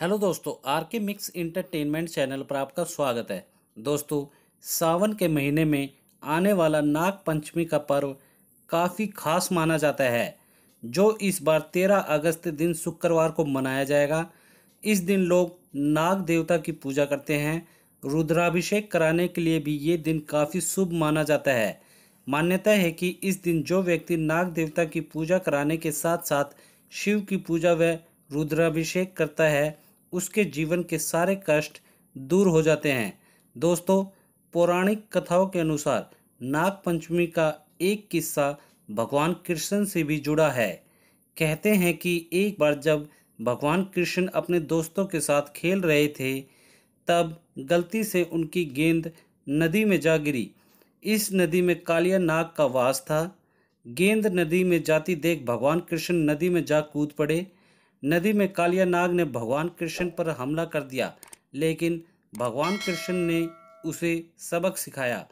hello दोस्तों are के mix entertainment channel पर आपका स्वागत है दोस्तों सावन के महीने में आने वाला नाग पंचमी का पर्व काफ़ी खास माना जाता है जो इस बार तेरह अगस्त दिन शुक्रवार को मनाया जाएगा इस दिन लोग नाग देवता की पूजा करते हैं रुद्राभिषेक कराने के लिए भी ये दिन काफ़ी शुभ माना जाता है मान्यता है कि इस दिन जो व्यक्ति नाग देवता की पूजा कराने के साथ साथ शिव की पूजा व रुद्राभिषेक करता है उसके जीवन के सारे कष्ट दूर हो जाते हैं दोस्तों पौराणिक कथाओं के अनुसार नागपंचमी का एक किस्सा भगवान कृष्ण से भी जुड़ा है कहते हैं कि एक बार जब भगवान कृष्ण अपने दोस्तों के साथ खेल रहे थे तब गलती से उनकी गेंद नदी में जा गिरी इस नदी में कालिया नाग का वास था गेंद नदी में जाती देख भगवान कृष्ण नदी में जा कूद पड़े नदी में कालिया नाग ने भगवान कृष्ण पर हमला कर दिया लेकिन भगवान कृष्ण ने उसे सबक सिखाया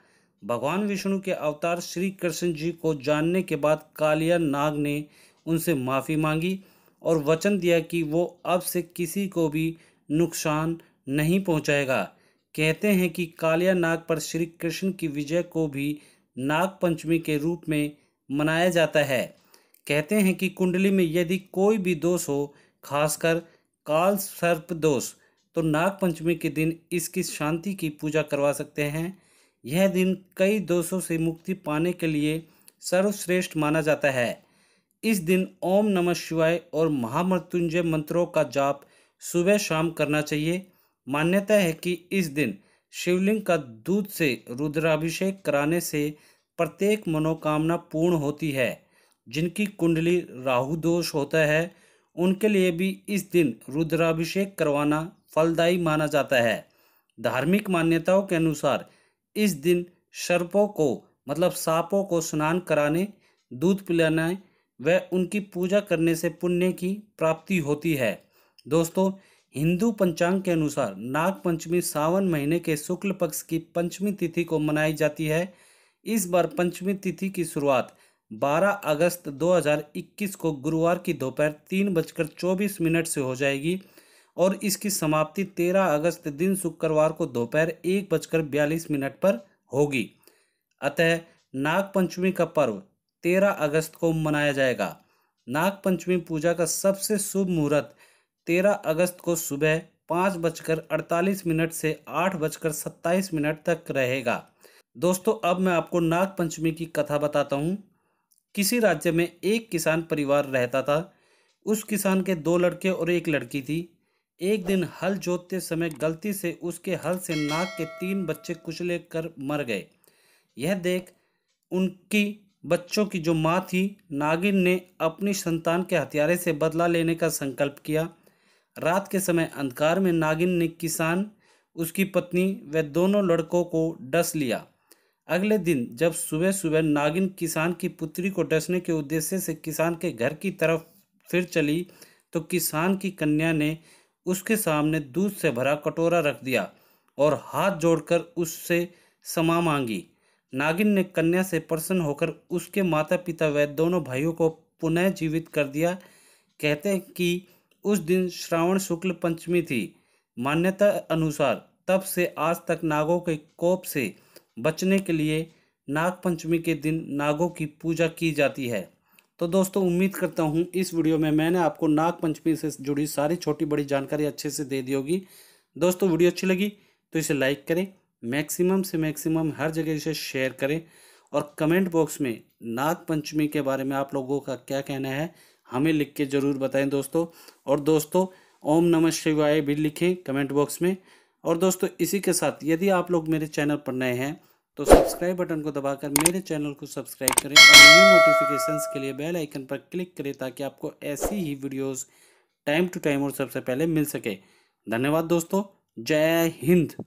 भगवान विष्णु के अवतार श्री कृष्ण जी को जानने के बाद कालिया नाग ने उनसे माफ़ी मांगी और वचन दिया कि वो अब से किसी को भी नुकसान नहीं पहुंचाएगा कहते हैं कि कालिया नाग पर श्री कृष्ण की विजय को भी नाग पंचमी के रूप में मनाया जाता है कहते हैं कि कुंडली में यदि कोई भी दोष हो खासकर काल सर्प दोष तो नागपंचमी के दिन इसकी शांति की पूजा करवा सकते हैं यह दिन कई दोषों से मुक्ति पाने के लिए सर्वश्रेष्ठ माना जाता है इस दिन ओम नमः शिवाय और महामृत्युंजय मंत्रों का जाप सुबह शाम करना चाहिए मान्यता है कि इस दिन शिवलिंग का दूध से रुद्राभिषेक कराने से प्रत्येक मनोकामना पूर्ण होती है जिनकी कुंडली राहु दोष होता है उनके लिए भी इस दिन रुद्राभिषेक करवाना फलदायी माना जाता है धार्मिक मान्यताओं के अनुसार इस दिन सर्पों को मतलब सांपों को स्नान कराने दूध पिलाने व उनकी पूजा करने से पुण्य की प्राप्ति होती है दोस्तों हिंदू पंचांग के अनुसार नाग पंचमी सावन महीने के शुक्ल पक्ष की पंचमी तिथि को मनाई जाती है इस बार पंचमी तिथि की शुरुआत 12 अगस्त 2021 को गुरुवार की दोपहर तीन बजकर चौबीस मिनट से हो जाएगी और इसकी समाप्ति 13 अगस्त दिन शुक्रवार को दोपहर एक बजकर बयालीस मिनट पर होगी अतः नागपंचमी का पर्व 13 अगस्त को मनाया जाएगा नागपंचमी पूजा का सबसे शुभ मुहूर्त 13 अगस्त को सुबह पाँच बजकर अड़तालीस मिनट से आठ बजकर सत्ताईस मिनट तक रहेगा दोस्तों अब मैं आपको नागपंचमी की कथा बताता हूँ किसी राज्य में एक किसान परिवार रहता था उस किसान के दो लड़के और एक लड़की थी एक दिन हल जोतते समय गलती से उसके हल से नाक के तीन बच्चे कुचले कर मर गए यह देख उनकी बच्चों की जो माँ थी नागिन ने अपनी संतान के हथियारे से बदला लेने का संकल्प किया रात के समय अंधकार में नागिन ने किसान उसकी पत्नी व दोनों लड़कों को डस लिया अगले दिन जब सुबह सुबह नागिन किसान की पुत्री को डसने के उद्देश्य से किसान के घर की तरफ फिर चली तो किसान की कन्या ने उसके सामने दूध से भरा कटोरा रख दिया और हाथ जोड़कर उससे समा मांगी नागिन ने कन्या से प्रसन्न होकर उसके माता पिता व दोनों भाइयों को पुनः जीवित कर दिया कहते हैं कि उस दिन श्रावण शुक्ल पंचमी थी मान्यता अनुसार तब से आज तक नागों के कोप से बचने के लिए नाग पंचमी के दिन नागों की पूजा की जाती है तो दोस्तों उम्मीद करता हूँ इस वीडियो में मैंने आपको नाग पंचमी से जुड़ी सारी छोटी बड़ी जानकारी अच्छे से दे दी होगी दोस्तों वीडियो अच्छी लगी तो इसे लाइक करें मैक्सिमम से मैक्सिमम हर जगह इसे शेयर करें और कमेंट बॉक्स में नाग पंचमी के बारे में आप लोगों का क्या कहना है हमें लिख के ज़रूर बताएं दोस्तों और दोस्तों ओम नमः शिवाय भी लिखें कमेंट बॉक्स में और दोस्तों इसी के साथ यदि आप लोग मेरे चैनल पर नए हैं तो सब्सक्राइब बटन को दबाकर मेरे चैनल को सब्सक्राइब करें और न्यू नोटिफिकेशंस के लिए बेल आइकन पर क्लिक करें ताकि आपको ऐसी ही वीडियोस टाइम टू टाइम और सबसे पहले मिल सके धन्यवाद दोस्तों जय हिंद